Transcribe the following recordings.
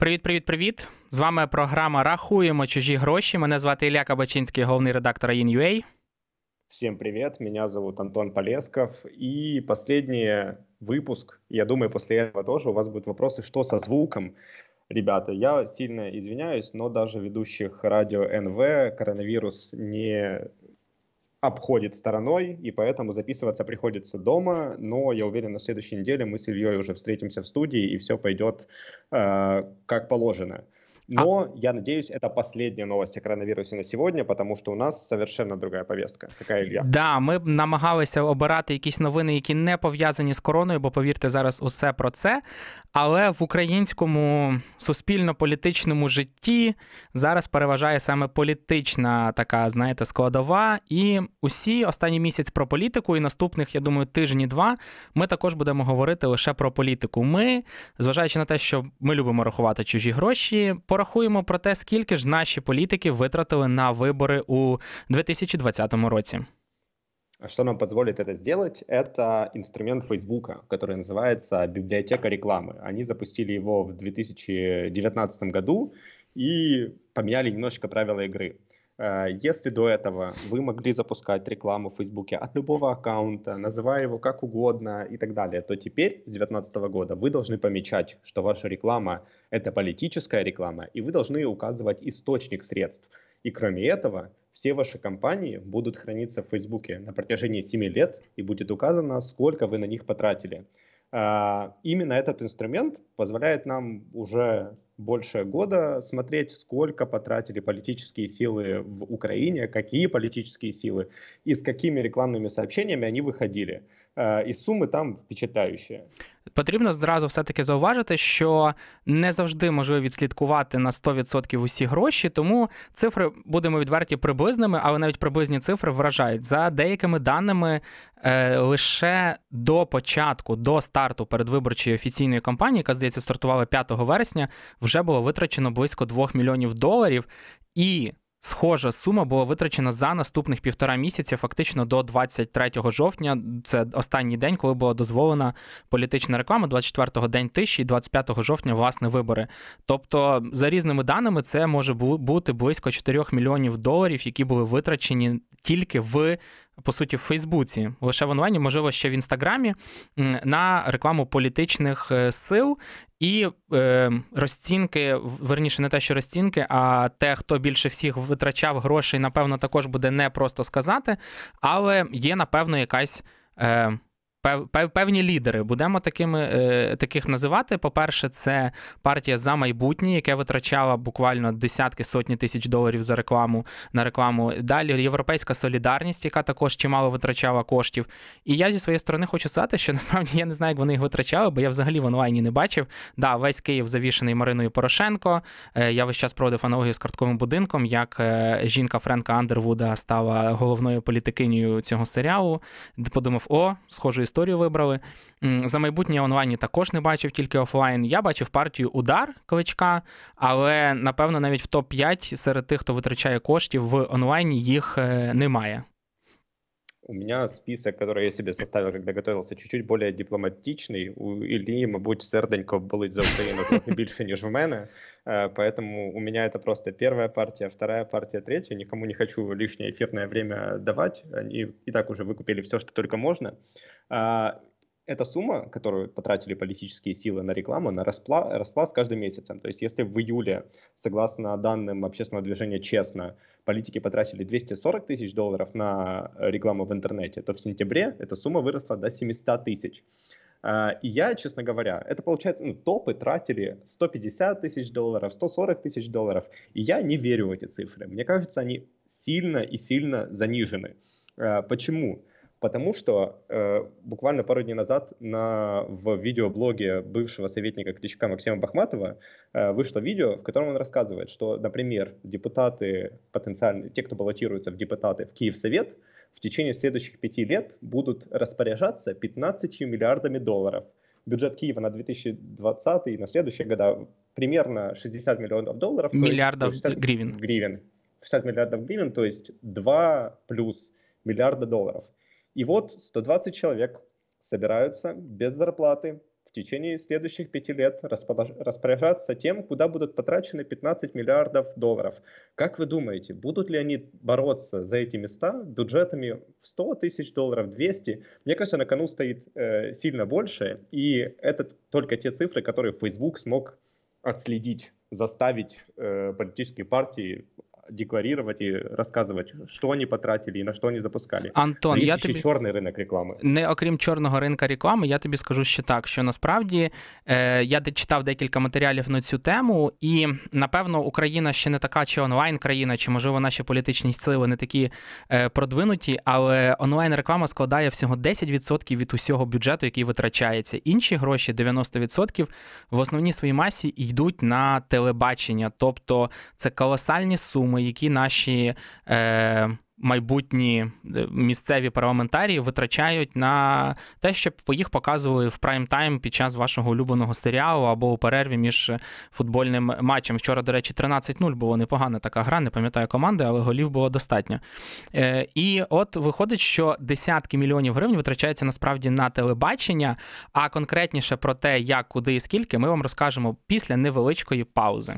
Привіт, привіт, привіт! З вами програма Рахуємо чужі гроші. Мене звати Ілля Кабачинський, головний редактор InUA. Всем привет, меня зовут Антон Полесков. И последний выпуск, я думаю, после этого тоже у вас будут вопросы, что со звуком. Ребята, я сильно извиняюсь, но даже ведущих радио НВ коронавирус не обходит стороной, и поэтому записываться приходится дома, но я уверен, на следующей неделе мы с Ильей уже встретимся в студии, и все пойдет э, как положено. А но а... я надеюсь, это последняя новость о коронавірусі на сьогодні, тому що у нас совершенно другая повестка. Какая Ілья? Да, ми намагалися обирати якісь новини, які не пов'язані з короною, бо повірте, зараз усе про це. Але в українському суспільно-політичному житті зараз переважає саме політична така, знаєте, складова. І усі останній місяць про політику, і наступних, я думаю, тижні два ми також будемо говорити лише про політику. Ми, зважаючи на те, що ми любимо рахувати чужі гроші, порахуємо про те, скільки ж наші політики витратили на вибори у 2020 році. Что нам позволит это сделать, это инструмент Facebook, который называется библиотека рекламы. Они запустили его в 2019 году и поменяли немножечко правила игры. Э, если до этого вы могли запускать рекламу в Фейсбуке от любого аккаунта, называя его как угодно и так далее, то теперь с 2019 года вы должны помечать, что ваша реклама – это политическая реклама, и вы должны указывать источник средств. И кроме этого, все ваши компании будут храниться в Фейсбуке на протяжении 7 лет и будет указано, сколько вы на них потратили. А, именно этот инструмент позволяет нам уже больше года смотреть, сколько потратили политические силы в Украине, какие политические силы и с какими рекламными сообщениями они выходили. Е, і суми там впечатаючі. Потрібно зразу все-таки зауважити, що не завжди можливо відслідкувати на 100% усі гроші, тому цифри будемо відверті приблизними, але навіть приблизні цифри вражають за деякими даними е, лише до початку, до старту передвиборчої офіційної кампанії, яка здається стартувала 5 вересня, вже було витрачено близько 2 мільйонів доларів і. Схожа сума була витрачена за наступних півтора місяця, фактично до 23 жовтня. Це останній день, коли була дозволена політична реклама. 24-го день тиші і 25 жовтня власне вибори. Тобто, за різними даними, це може бути близько 4 мільйонів доларів, які були витрачені тільки в по суті, в Фейсбуці, лише в онлайні, можливо, ще в інстаграмі, на рекламу політичних е, сил і е, розцінки, верніше, не те, що розцінки, а те, хто більше всіх витрачав грошей, напевно, також буде не просто сказати, але є, напевно, якась. Е, певні лідери. Будемо такими е, таких називати. По-перше, це партія за майбутнє, яке витрачала буквально десятки сотні тисяч доларів за рекламу на рекламу. Далі європейська солідарність, яка також чимало витрачала коштів. І я зі своєї сторони хочу сказати, що насправді я не знаю, як вони їх витрачали, бо я взагалі в онлайні не бачив. Да, весь Київ завішений Мариною Порошенко. Е, я весь час проводив аналогію з картковим будинком, як е, жінка Френка Андервуда стала головною політикинею цього серіалу. Подумав, о, схожу історію історію вибрали. За майбутнє онлайні також не бачив, тільки офлайн. Я бачив партію удар кличка, але напевно навіть в топ 5 серед тих, хто витрачає коштів в онлайні, їх е, немає. у меня список, который я себе составил, когда готовился, чуть-чуть более дипломатичный. У Іллі, мабуть, серденько болить за Украину трохи більше, ніж в мене. Э, поэтому у меня это просто первая партия, вторая партия, третья. Никому не хочу лишнее эфирное время давать. Они и так уже выкупили все, что только можно. Э, эта сумма, которую потратили политические силы на рекламу, она росла, росла с каждым месяцем. То есть если в июле, согласно данным общественного движения «Честно», политики потратили 240 тысяч долларов на э, рекламу в интернете, то в сентябре эта сумма выросла до 700 тысяч. А, и я, честно говоря, это получается, ну, топы тратили 150 тысяч долларов, 140 тысяч долларов, и я не верю в эти цифры. Мне кажется, они сильно и сильно занижены. А, почему? Почему? Потому что э, буквально пару дней назад на, в видеоблоге бывшего советника Кличка Максима Бахматова э, вышло видео, в котором он рассказывает, что, например, депутаты, потенциально, те, кто баллотируется в депутаты в Киевсовет, в течение следующих пяти лет будут распоряжаться 15 миллиардами долларов. Бюджет Киева на 2020 и на следующие года примерно 60 миллионов долларов. Миллиардов 60 гривен. гривен. 60 миллиардов гривен, то есть 2 плюс миллиарда долларов. И вот 120 человек собираются без зарплаты в течение следующих пяти лет распоряжаться тем, куда будут потрачены 15 миллиардов долларов. Как вы думаете, будут ли они бороться за эти места бюджетами в 100 тысяч долларов, 200? Мне кажется, на кону стоит э, сильно больше, и это только те цифры, которые Facebook смог отследить, заставить э, политические партии декларировать и рассказывать, що вони потратили і на що вони запускали. Антон, є я тобі... чорний ринок реклами. Не окрім чорного ринка реклами, я тобі скажу ще так, що насправді е, я читав декілька матеріалів на цю тему, і напевно Україна ще не така, чи онлайн країна, чи можливо наші політичні сили не такі е, продвинуті, але онлайн реклама складає всього 10% від усього бюджету, який витрачається. Інші гроші 90% в основній своїй масі йдуть на телебачення, тобто це колосальні суми витратами, які наші е, майбутні е, місцеві парламентарії витрачають на те, щоб їх показували в прайм-тайм під час вашого улюбленого серіалу або у перерві між футбольним матчем. Вчора, до речі, 13-0 було непогана така гра, не пам'ятаю команди, але голів було достатньо. Е, І от виходить, що десятки мільйонів гривень витрачаються насправді на телебачення, а конкретніше про те, як, куди і скільки, ми вам розкажемо після невеличкої паузи.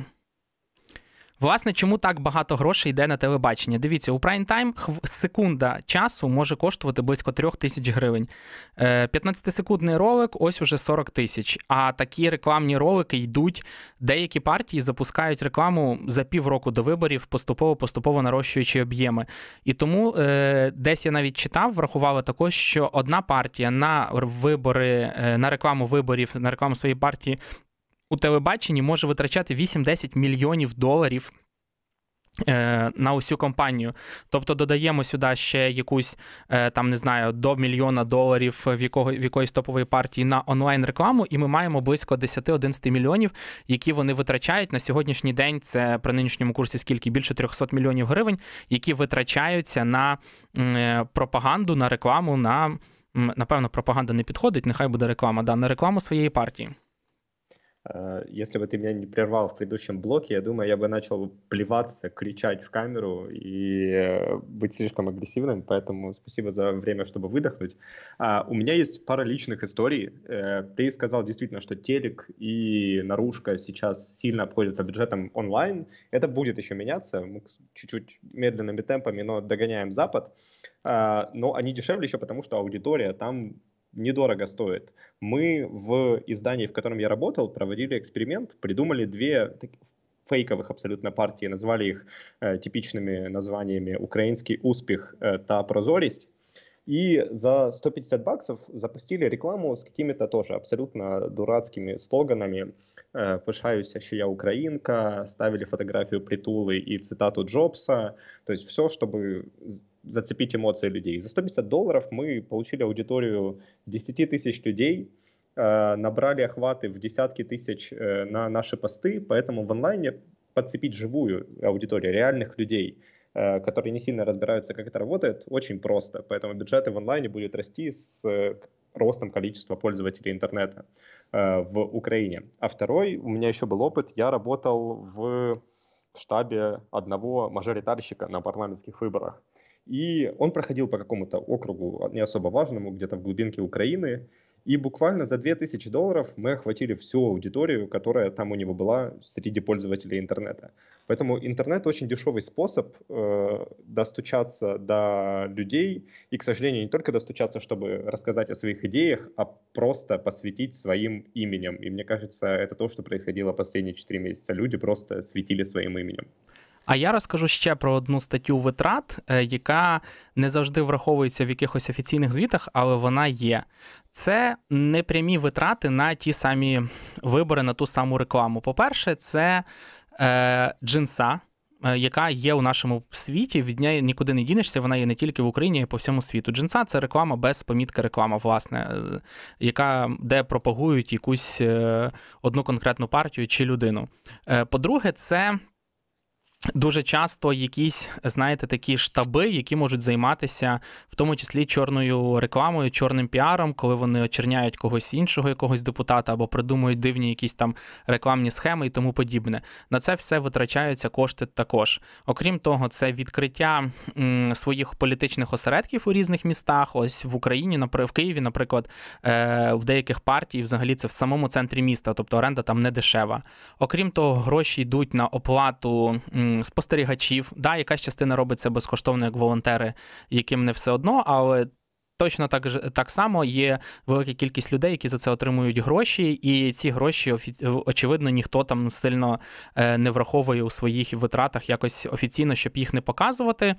Власне, чому так багато грошей йде на телебачення? Дивіться, у прайм-тайм секунда часу може коштувати близько 3 тисяч гривень. 15-секундний е, ролик ось уже 40 тисяч. А такі рекламні ролики йдуть. Деякі партії запускають рекламу за півроку до виборів, поступово-поступово нарощуючи об'єми. І тому е, десь я навіть читав, врахували також, що одна партія на вибори, е, на рекламу виборів, на рекламу своєї партії у телебаченні може витрачати 8-10 мільйонів доларів. Е, на усю компанію, тобто додаємо сюди ще якусь е, там не знаю до мільйона доларів в якого в якоїсь топової партії на онлайн рекламу, і ми маємо близько 10-11 мільйонів, які вони витрачають на сьогоднішній день. Це при нинішньому курсі скільки більше 300 мільйонів гривень, які витрачаються на е, пропаганду, на рекламу. На напевно, пропаганда не підходить. Нехай буде реклама да, на рекламу своєї партії. Э, если бы ты меня не прервал в предыдущем блоке, я думаю, я бы начал плеваться, кричать в камеру и э, быть слишком агрессивным, поэтому спасибо за время, чтобы выдохнуть. А, у меня есть пара личных историй. Э, ты сказал действительно, что телек и наружка сейчас сильно обходят бюджетом онлайн. Это будет еще меняться, мы чуть-чуть медленными темпами, но догоняем Запад. А, но они дешевле еще потому, что аудитория там недорого стоит. Мы в издании, в котором я работал, проводили эксперимент, придумали две фейковых абсолютно партии, назвали их э, типичными названиями «Украинский успех» э, та «Прозорість». И за 150 баксов запустили рекламу с какими-то тоже абсолютно дурацкими слоганами. Э, Пышаюсь, еще я украинка», ставили фотографию Притулы и цитату Джобса. То есть все, чтобы зацепить эмоции людей. За 150 долларов мы получили аудиторию 10 тысяч людей, э, набрали охваты в десятки тысяч э, на наши посты, поэтому в онлайне подцепить живую аудиторию, реальных людей, э, которые не сильно разбираются, как это работает, очень просто. Поэтому бюджеты в онлайне будут расти с ростом количества пользователей интернета в Украине. А второй, у меня еще был опыт, я работал в штабе одного мажоритарщика на парламентских выборах. И он проходил по какому-то округу не особо важному, где-то в глубинке Украины. И буквально за 2000 долларов мы охватили всю аудиторию, которая там у него была среди пользователей интернета. Поэтому интернет очень дешевый способ э, достучаться до людей и, к сожалению, не только достучаться, чтобы рассказать о своих идеях, а просто посвятить своим именем. И мне кажется, это то, что происходило последние 4 месяца. Люди просто светили своим именем. А я розкажу ще про одну статтю витрат, е, яка не завжди враховується в якихось офіційних звітах, але вона є. Це непрямі витрати на ті самі вибори, на ту саму рекламу. По-перше, це е, джинса. Е, яка є у нашому світі, від неї нікуди не дінешся, вона є не тільки в Україні, а й по всьому світу. Джинса це реклама без помітки реклама, власне, е, яка де пропагують якусь одну конкретну партію чи людину. По-друге, це Дуже часто якісь, знаєте, такі штаби, які можуть займатися в тому числі чорною рекламою, чорним піаром, коли вони очерняють когось іншого, якогось депутата, або придумують дивні якісь там рекламні схеми і тому подібне. На це все витрачаються кошти також. Окрім того, це відкриття своїх політичних осередків у різних містах. Ось в Україні, в Києві, наприклад, е, в деяких партій, взагалі, це в самому центрі міста, тобто оренда там не дешева. Окрім того, гроші йдуть на оплату спостерігачів. Да, якась частина робиться безкоштовно як волонтери, яким не все одно, але. Точно так так само є велика кількість людей, які за це отримують гроші, і ці гроші очевидно ніхто там сильно е, не враховує у своїх витратах якось офіційно, щоб їх не показувати.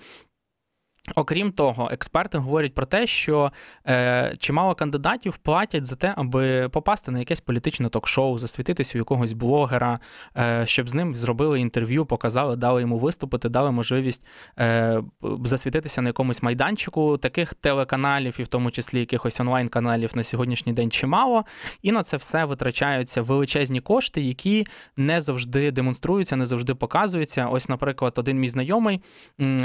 Окрім того, експерти говорять про те, що е, чимало кандидатів платять за те, аби попасти на якесь політичне ток-шоу, засвітитись у якогось блогера, е, щоб з ним зробили інтерв'ю, показали, дали йому виступити, дали можливість е, засвітитися на якомусь майданчику. Таких телеканалів, і в тому числі якихось онлайн-каналів на сьогоднішній день чимало. І на це все витрачаються величезні кошти, які не завжди демонструються, не завжди показуються. Ось, наприклад, один мій знайомий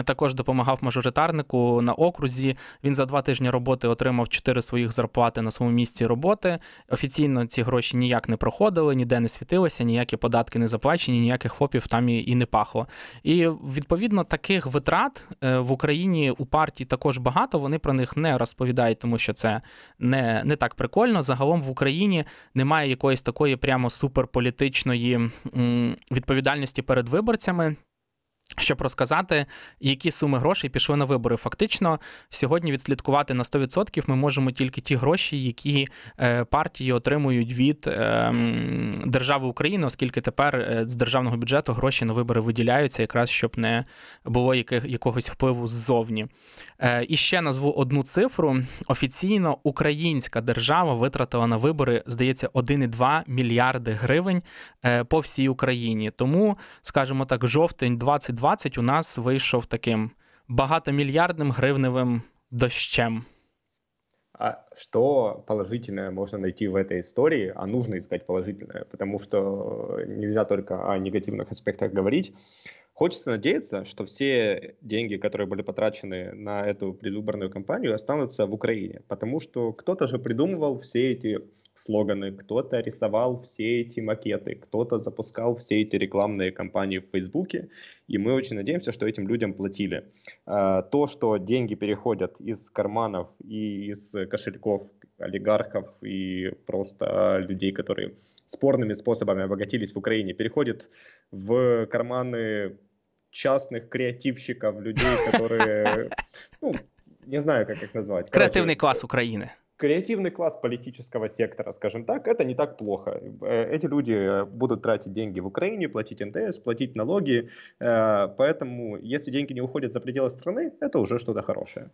також допомагав мажоритар мажоритарнику на окрузі. Він за два тижні роботи отримав чотири своїх зарплати на своєму місці роботи. Офіційно ці гроші ніяк не проходили, ніде не світилися, ніякі податки не заплачені, ніяких фопів там і не пахло. І відповідно таких витрат е, в Україні у партії також багато. Вони про них не розповідають, тому що це не, не так прикольно. Загалом в Україні немає якоїсь такої прямо суперполітичної відповідальності перед виборцями щоб розказати, які суми грошей пішли на вибори. Фактично, сьогодні відслідкувати на 100% ми можемо тільки ті гроші, які е, партії отримують від ем, держави України, оскільки тепер е, з державного бюджету гроші на вибори виділяються, якраз щоб не було якогось впливу ззовні. Е, і ще назву одну цифру: офіційно українська держава витратила на вибори, здається, 1,2 мільярди гривень по всій Україні. Тому, скажімо так, жовтень 20 2020 у нас вийшов таким багатомільярдним гривневим дощем. А что положительное можно найти в этой истории? А нужно искать положительное, потому что э, нельзя только о негативных аспектах говорить. Хочется надеяться, что все деньги, которые были потрачены на эту предвыборную кампанию, останутся в Украине, потому что кто-то же придумывал все эти слоганы, кто-то рисовал все эти макеты, кто-то запускал все эти рекламные кампании в Фейсбуке, и мы очень надеемся, что этим людям платили. А, то, что деньги переходят из карманов и из кошельков олигархов и просто людей, которые спорными способами обогатились в Украине, переходит в карманы частных креативщиков, людей, которые, ну, не знаю, как их назвать. Креативный класс Украины. Креативный класс политического сектора, скажем так, это не так плохо. Э, эти люди э, будут тратить деньги в Украине, платить НДС, платить налоги. Э, поэтому, если деньги не уходят за пределы страны, это уже что-то хорошее.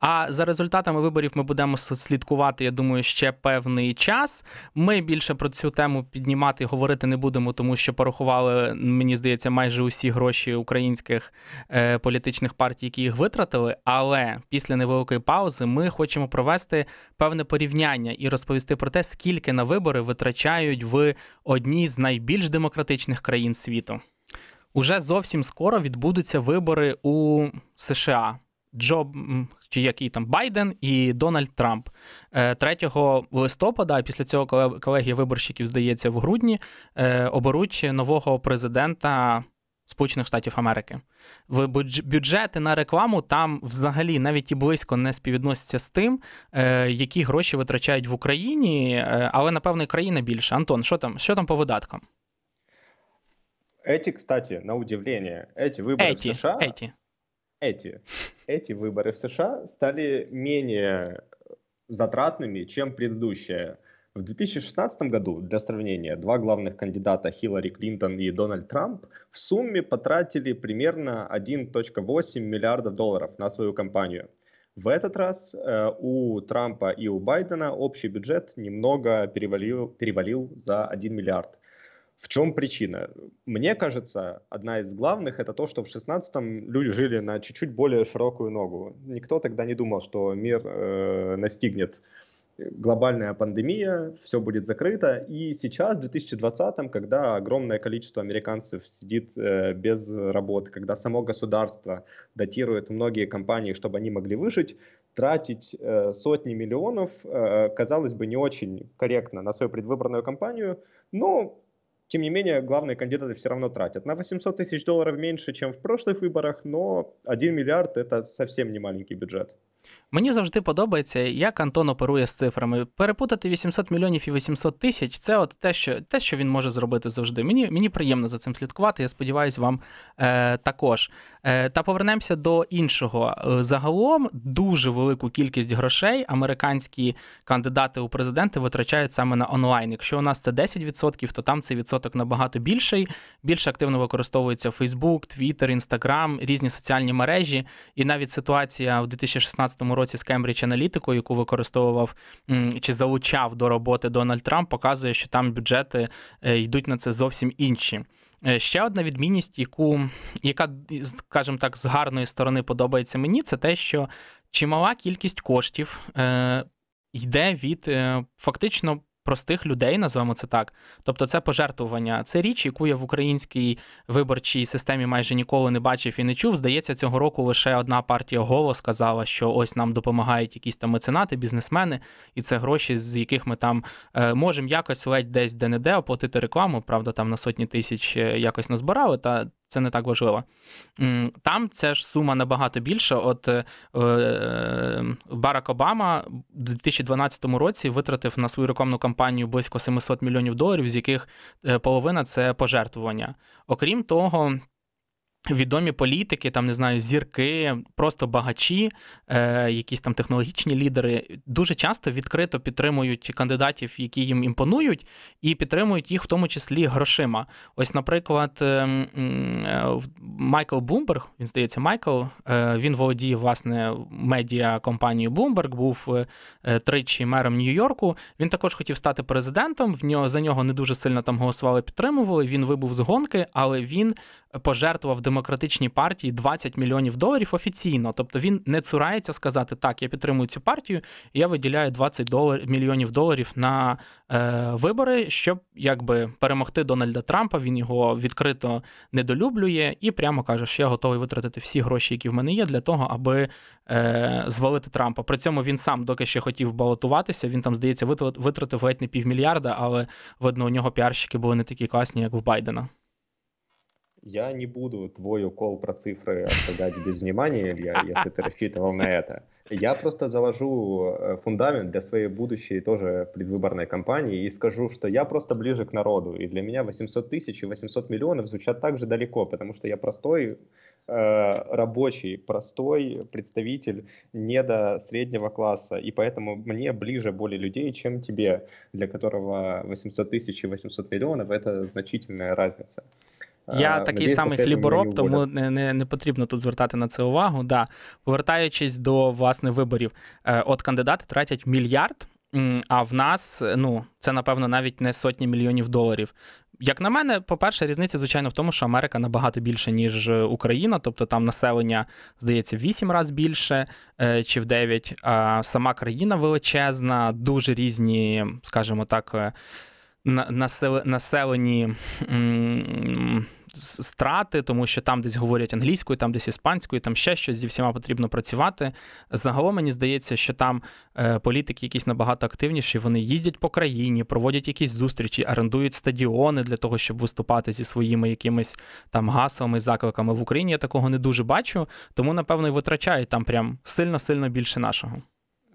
А за результатами виборів ми будемо слідкувати, я думаю, ще певний час. Ми більше про цю тему піднімати, говорити не будемо, тому що порахували, мені здається, майже усі гроші українських е, політичних партій, які їх витратили. Але після невеликої паузи ми хочемо провести певне порівняння і розповісти про те, скільки на вибори витрачають в одній з найбільш демократичних країн світу. Уже зовсім скоро відбудуться вибори у США. Джо чи який там Байден і Дональд Трамп 3 е, листопада, а після цього колегія виборщиків здається в грудні, е, оберуть нового президента. Сполучених Штатів Америки в бюджети на рекламу там взагалі навіть і близько не співвідносяться з тим, е, які гроші витрачають в Україні, але напевно і країна більше. Антон, що там що там по видаткам? Еті, кстати, на удивлення, эти выборы эти, в США, эти. эти, эти выборы в США стали менее затратными, чем предыдущие. В 2016 году, для сравнения, два главных кандидата Хиллари Клинтон и Дональд Трамп в сумме потратили примерно 1.8 миллиардов долларов на свою кампанию. В этот раз э, у Трампа и у Байдена общий бюджет немного перевалил, перевалил за 1 миллиард. В чем причина? Мне кажется, одна из главных это то, что в 16-м люди жили на чуть-чуть более широкую ногу. Никто тогда не думал, что мир э, настигнет глобальная пандемия, все будет закрыто. И сейчас, в 2020-м, когда огромное количество американцев сидит э, без работы, когда само государство датирует многие компании, чтобы они могли выжить, тратить э, сотни миллионов, э, казалось бы, не очень корректно на свою предвыборную кампанию, но Тем не менее, главные кандидаты все равно тратят. На 800 тысяч долларов меньше, чем в прошлых выборах, но 1 миллиард – это совсем не маленький бюджет. Мені завжди подобається, як Антон оперує з цифрами. Перепутати 800 мільйонів і 800 тисяч це от те, що те, що він може зробити завжди. Мені мені приємно за цим слідкувати. Я сподіваюся, вам е, також. Е, Та повернемося до іншого. Е, загалом дуже велику кількість грошей американські кандидати у президенти витрачають саме на онлайн. Якщо у нас це 10%, то там цей відсоток набагато більший. Більш активно використовується Facebook, Twitter, Instagram, різні соціальні мережі. І навіть ситуація в 2016 році з Кембридж Аналітику, яку використовував чи залучав до роботи Дональд Трамп, показує, що там бюджети е, йдуть на це зовсім інші. Е, ще одна відмінність, яку яка, скажімо так, з гарної сторони подобається мені, це те, що чимала кількість коштів е, йде від фактично простих людей, назвемо це так. Тобто, це пожертвування. Це річ, яку я в українській виборчій системі майже ніколи не бачив і не чув. Здається, цього року лише одна партія голос сказала, що ось нам допомагають якісь там меценати, бізнесмени, і це гроші, з яких ми там е, можемо якось ледь десь де-не-де оплатити рекламу. Правда, там на сотні тисяч е, якось назбирали. Та це не так важливо. Там ця ж сума набагато більша. От е, е, Барак Обама у 2012 році витратив на свою рекламну кампанію близько 700 мільйонів доларів, з яких е, половина це пожертвування. Окрім того. Відомі політики, там не знаю, зірки, просто багачі, е, якісь там технологічні лідери дуже часто відкрито підтримують кандидатів, які їм імпонують, і підтримують їх в тому числі грошима. Ось, наприклад, ем, е, е, Майкл Блумберг, він здається, Майкл. Е, він володіє власне медіа компанією Bloomberg, був е, е, тричі мером Нью-Йорку. Він також хотів стати президентом. В нього за нього не дуже сильно там голосували, підтримували. Він вибув з гонки, але він пожертвував демократію демократичній партії 20 мільйонів доларів офіційно. Тобто він не цурається сказати, так, я підтримую цю партію, і я виділяю 20 долар, мільйонів доларів на е, вибори, щоб якби перемогти Дональда Трампа. Він його відкрито недолюблює і прямо каже, що я готовий витратити всі гроші, які в мене є, для того, аби е, звалити Трампа. При цьому він сам, доки ще хотів балотуватися, він там здається витратив ледь не півмільярда, але видно, у нього піарщики були не такі класні, як в Байдена. Я не буду твой укол про цифры оставлять без внимания, Илья, если ты рассчитывал на это. Я просто заложу э, фундамент для своей будущей тоже предвыборной кампании и скажу, что я просто ближе к народу. И для меня 800 тысяч и 800 миллионов звучат так же далеко, потому что я простой э, рабочий, простой представитель не до среднего класса, и поэтому мне ближе более людей, чем тебе, для которого 800 тысяч и 800 миллионов — это значительная разница. Я е, такий самий хлібороб, тому не, не не, потрібно тут звертати на це увагу. Да. Повертаючись до власне виборів, е, от кандидати тратять мільярд, а в нас ну це напевно навіть не сотні мільйонів доларів. Як на мене, по-перше, різниця, звичайно, в тому, що Америка набагато більше, ніж е, Україна, тобто там населення, здається, в 8 разів більше чи в 9. А сама країна величезна, дуже різні, скажімо так, населені страти, тому що там десь говорять англійською, там десь іспанською, там ще щось зі всіма потрібно працювати. Загалом мені здається, що там е, політики якісь набагато активніші. Вони їздять по країні, проводять якісь зустрічі, орендують стадіони для того, щоб виступати зі своїми якимись там гаслами, закликами в Україні. Я такого не дуже бачу, тому напевно і витрачають там прям сильно сильно більше нашого.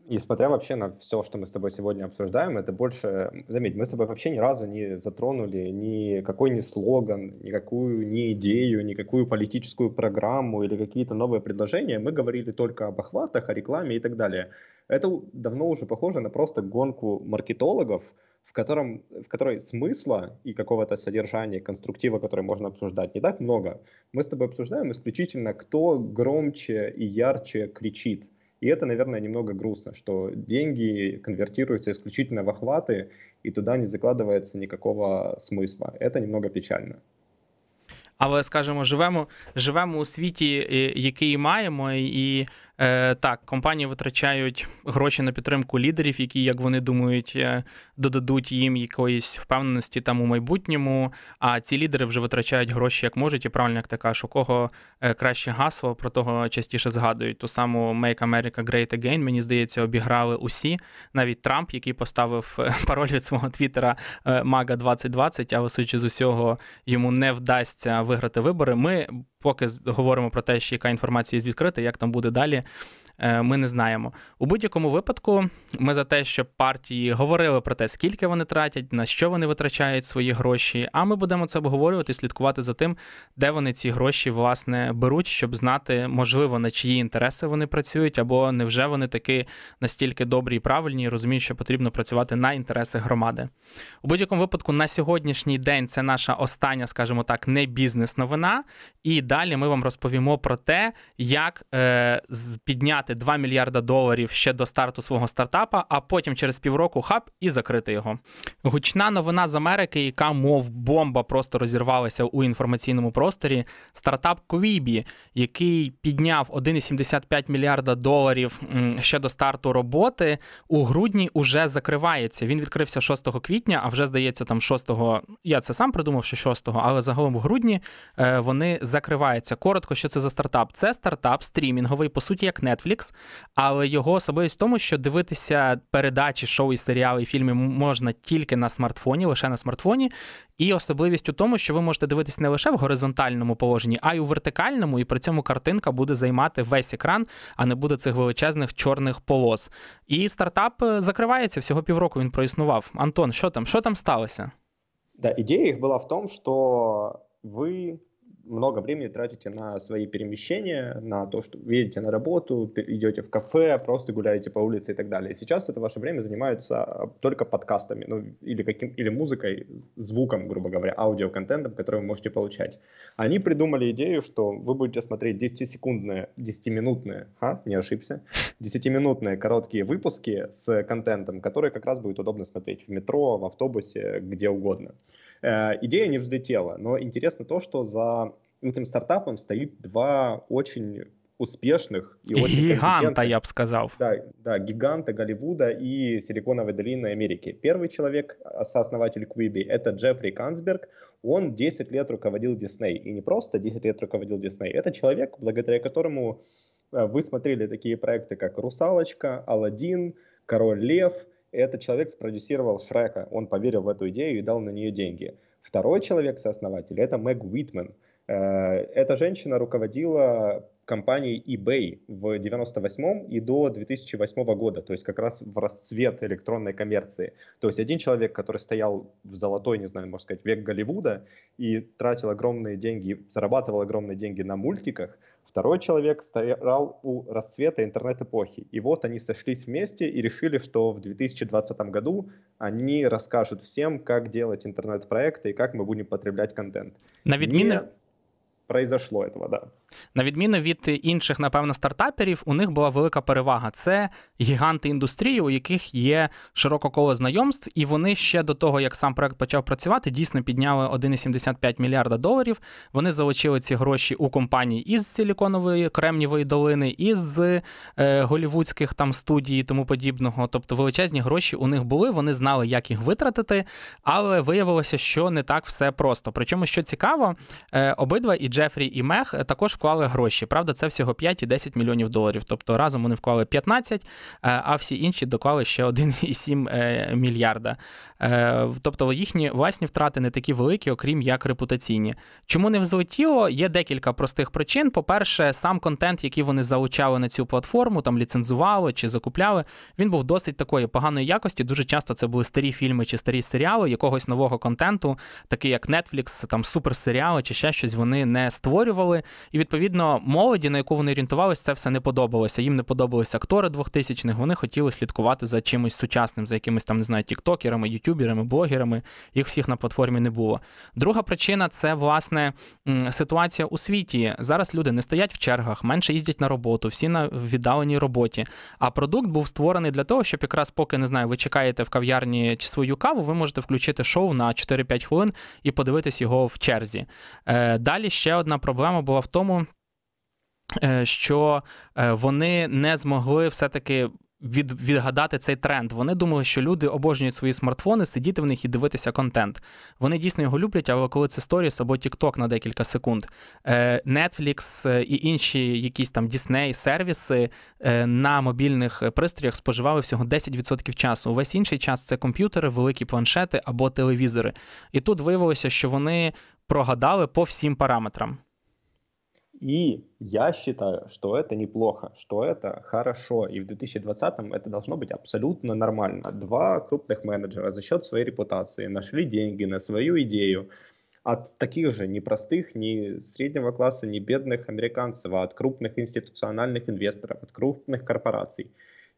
И смотря вообще на все, что мы с тобой сегодня обсуждаем, это больше, заметь, мы с тобой вообще ни разу не затронули никакой ни слоган, никакую ни идею, никакую политическую программу или какие-то новые предложения. Мы говорили только об охватах, о рекламе и так далее. Это давно уже похоже на просто гонку маркетологов, в, котором, в которой смысла и какого-то содержания, конструктива, который можно обсуждать, не так много. Мы с тобой обсуждаем исключительно, кто громче и ярче кричит – И это, наверное, немного грустно, что деньги конвертируются исключительно в охваты, и туда не закладывается никакого смысла. Это немного печально. Але скажімо, живемо живемо у світі, е, який маємо, і Е, Так, компанії витрачають гроші на підтримку лідерів, які, як вони думають, е, додадуть їм якоїсь впевненості там у майбутньому. А ці лідери вже витрачають гроші як можуть, і правильно як ти кажеш, у кого е, краще гасло, про того частіше згадують. Ту саму Make America Great Again, мені здається, обіграли усі. Навіть Трамп, який поставив е, пароль від свого твіттера MAGA 2020, але, судячи з усього, йому не вдасться виграти вибори. Ми поки говоримо про те, що яка інформація є відкрита, як там буде далі. Е, ми не знаємо. У будь-якому випадку ми за те, щоб партії говорили про те, скільки вони тратять, на що вони витрачають свої гроші. А ми будемо це обговорювати, слідкувати за тим, де вони ці гроші власне беруть, щоб знати, можливо, на чиї інтереси вони працюють, або невже вони таки настільки добрі і правильні, і розуміють, що потрібно працювати на інтереси громади. У будь-якому випадку, на сьогоднішній день це наша остання, скажімо так, не бізнес-новина. І далі ми вам розповімо про те, як е, підняти зібрати 2 мільярда доларів ще до старту свого стартапа, а потім через півроку хаб і закрити його. Гучна новина з Америки, яка, мов бомба, просто розірвалася у інформаційному просторі. Стартап Quibi, який підняв 1,75 мільярда доларів ще до старту роботи, у грудні уже закривається. Він відкрився 6 квітня, а вже здається, там 6 Я це сам придумав, що 6 але загалом в грудні е, вони закриваються. Коротко, що це за стартап? Це стартап стрімінговий, по суті, як Netflix, Netflix, але його особливість в тому, що дивитися передачі, шоу і серіали і фільми можна тільки на смартфоні, лише на смартфоні. І особливість у тому, що ви можете дивитися не лише в горизонтальному положенні, а й у вертикальному, і при цьому картинка буде займати весь екран, а не буде цих величезних чорних полос. І стартап е, закривається всього півроку він проіснував. Антон, що там? что там сталося? Да, идея их была в тому, що ви. много времени тратите на свои перемещения, на то, что едете на работу, идете в кафе, просто гуляете по улице и так далее. Сейчас это ваше время занимается а, только подкастами, ну, или, каким, или музыкой, звуком, грубо говоря, аудиоконтентом, который вы можете получать. Они придумали идею, что вы будете смотреть 10-секундные, 10-минутные, а, не ошибся, 10-минутные короткие выпуски с контентом, которые как раз будет удобно смотреть в метро, в автобусе, где угодно. Э, идея не взлетела, но интересно то, что за этим стартапом стоит два очень успешных и очень Гиганта, я бы сказал. Да, да, гиганта Голливуда и Силиконовой долины Америки. Первый человек, а, сооснователь Квиби, это Джеффри Кансберг. Он 10 лет руководил Дисней. И не просто 10 лет руководил Дисней. Это человек, благодаря которому э, вы смотрели такие проекты, как «Русалочка», «Аладдин», «Король лев», этот человек спродюсировал Шрека, он поверил в эту идею и дал на нее деньги. Второй человек-сооснователь — это Мэг Уитмен. Э, эта женщина руководила компанией eBay в 98 м и до 2008 года, то есть как раз в расцвет электронной коммерции. То есть один человек, который стоял в золотой, не знаю, можно сказать, век Голливуда и тратил огромные деньги, зарабатывал огромные деньги на мультиках — Второй человек стоял у рассвета интернет-эпохи. И вот они сошлись вместе и решили, что в 2020 году они расскажут всем, как делать интернет-проекты и как мы будем потреблять контент. На Видмина? Не произошло этого, да. На відміну від інших, напевно, стартаперів, у них була велика перевага. Це гіганти індустрії, у яких є широко коло знайомств, і вони ще до того, як сам проект почав працювати, дійсно підняли 1,75 мільярда доларів. Вони залучили ці гроші у компанії із Силіконової Кремнівої долини, із е, голівудських там студій, тому подібного. Тобто величезні гроші у них були, вони знали, як їх витратити, але виявилося, що не так все просто. Причому, що цікаво, е, обидва і Джефрі, і Мех е, також в вклали гроші. Правда, це всього 5 і 10 мільйонів доларів. Тобто разом вони вклали 15, е, а всі інші доклали ще 1,7 е, мільярда. Е, тобто їхні власні втрати не такі великі, окрім як репутаційні. Чому не взлетіло? Є декілька простих причин. По-перше, сам контент, який вони залучали на цю платформу, там ліцензували чи закупляли, він був досить такої поганої якості. Дуже часто це були старі фільми чи старі серіали якогось нового контенту, такий як Netflix, там суперсеріали чи ще щось вони не створювали. І відповідно молоді, на яку вони орієнтувалися, це все не подобалося. Їм не подобалися актори 2000-х, Вони хотіли слідкувати за чимось сучасним, за якимись там не знаю, тіктокерами, ютюб ютуберами, блогерами, їх всіх на платформі не було. Друга причина це власне ситуація у світі. Зараз люди не стоять в чергах, менше їздять на роботу, всі на віддаленій роботі. А продукт був створений для того, щоб якраз, поки не знаю, ви чекаєте в кав'ярні чи свою каву, ви можете включити шоу на 4-5 хвилин і подивитись його в черзі. Е, далі ще одна проблема була в тому. Е, що е, вони не змогли все-таки від, відгадати цей тренд. Вони думали, що люди обожнюють свої смартфони, сидіти в них і дивитися контент. Вони дійсно його люблять, але коли це сторіс або TikTok на декілька секунд. Е, Netflix е, і інші якісь там Disney сервіси е, на мобільних пристроях споживали всього 10% часу. Увесь інший час це комп'ютери, великі планшети або телевізори. І тут виявилося, що вони прогадали по всім параметрам. И я считаю, что это неплохо, что это хорошо. И в 2020-м это должно быть абсолютно нормально. Два крупных менеджера за счет своей репутации нашли деньги на свою идею от таких же непростых, ни среднего класса, ни бедных американцев, а от крупных институциональных инвесторов, от крупных корпораций.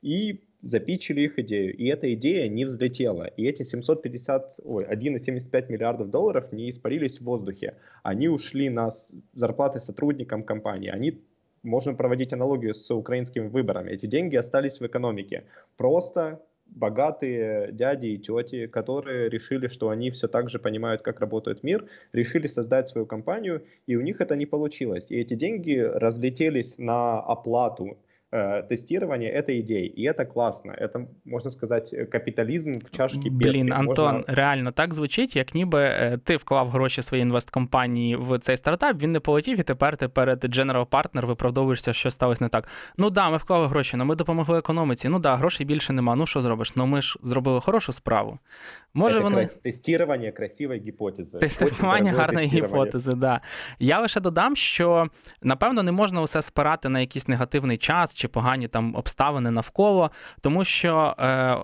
И запичили их идею, и эта идея не взлетела, и эти 750, ой, 1,75 миллиардов долларов не испарились в воздухе, они ушли на зарплаты сотрудникам компании, они можно проводить аналогию с украинскими выборами. Эти деньги остались в экономике. Просто богатые дяди и тети, которые решили, что они все так же понимают, как работает мир, решили создать свою компанию, и у них это не получилось. И эти деньги разлетелись на оплату Э, тестирование — это идеи, и это классно. Это, можно сказати, э, капіталізм в чашці Блін, Антон, можна... реально так звучить, як ніби е, ти вклав гроші своєї інвесткомпанії в цей стартап, він не полетів, і тепер ти перед General Partner виправдовуєшся, що сталося не так. Ну да, ми вклали гроші, але ну ми допомогли економіці. Ну да, грошей більше нема. Ну що зробиш? Ну ми ж зробили хорошу справу. Може це тестування красивої гіпотези. Тестування гарної гіпотези, да. Я лише додам, що напевно не можна усе спирати на якийсь негативний час чи погані там обставини навколо, тому що е, е,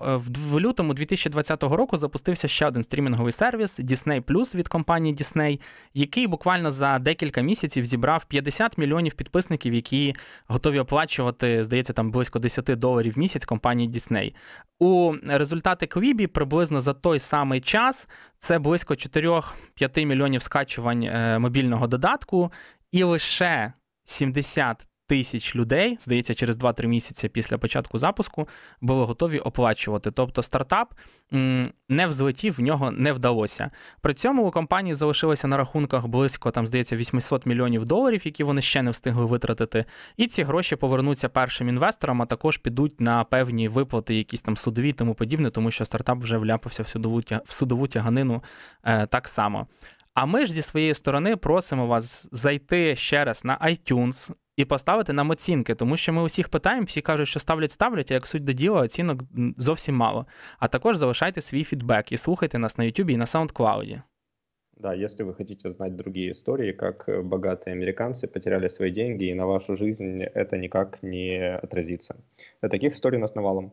в лютому 2020 року запустився ще один стрімінговий сервіс Disney Plus від компанії Disney, який буквально за декілька місяців зібрав 50 мільйонів підписників, які готові оплачувати, здається, там близько 10 доларів в місяць компанії Disney. У результати Квібі приблизно за той самий час це близько 4-5 мільйонів скачувань е, мобільного додатку, і лише 70 тисяч людей, здається, через 2-3 місяці після початку запуску були готові оплачувати. Тобто стартап не взлетів, в нього не вдалося. При цьому у компанії залишилося на рахунках близько там, здається, 800 мільйонів доларів, які вони ще не встигли витратити. І ці гроші повернуться першим інвесторам, а також підуть на певні виплати, якісь там судові тому подібне, тому що стартап вже вляпався в судову в судову тяганину е, так само. А ми ж зі своєї сторони просимо вас зайти ще раз на iTunes і поставити нам оцінки, тому що ми усіх питаємо, всі кажуть, що ставлять, ставлять, а як суть до діла, оцінок зовсім мало. А також залишайте свій фідбек і слухайте нас на YouTube и на SoundCloud. Да, если вы хотите знать другие истории, как э, богатые американцы потеряли свои деньги, и на вашу жизнь это никак не отразится. Таких историй нас навалом.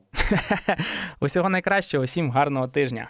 Усього найкращого, всім гарного тижня.